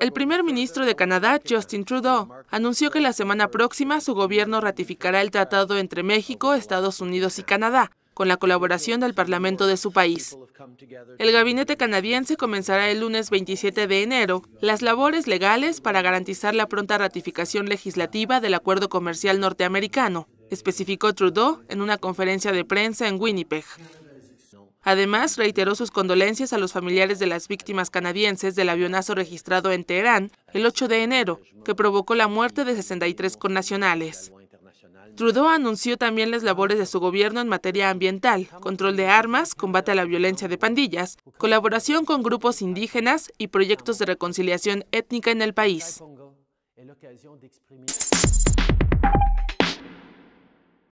El primer ministro de Canadá, Justin Trudeau, anunció que la semana próxima su gobierno ratificará el tratado entre México, Estados Unidos y Canadá, con la colaboración del Parlamento de su país. El gabinete canadiense comenzará el lunes 27 de enero las labores legales para garantizar la pronta ratificación legislativa del acuerdo comercial norteamericano, especificó Trudeau en una conferencia de prensa en Winnipeg. Además, reiteró sus condolencias a los familiares de las víctimas canadienses del avionazo registrado en Teherán el 8 de enero, que provocó la muerte de 63 connacionales. Trudeau anunció también las labores de su gobierno en materia ambiental, control de armas, combate a la violencia de pandillas, colaboración con grupos indígenas y proyectos de reconciliación étnica en el país.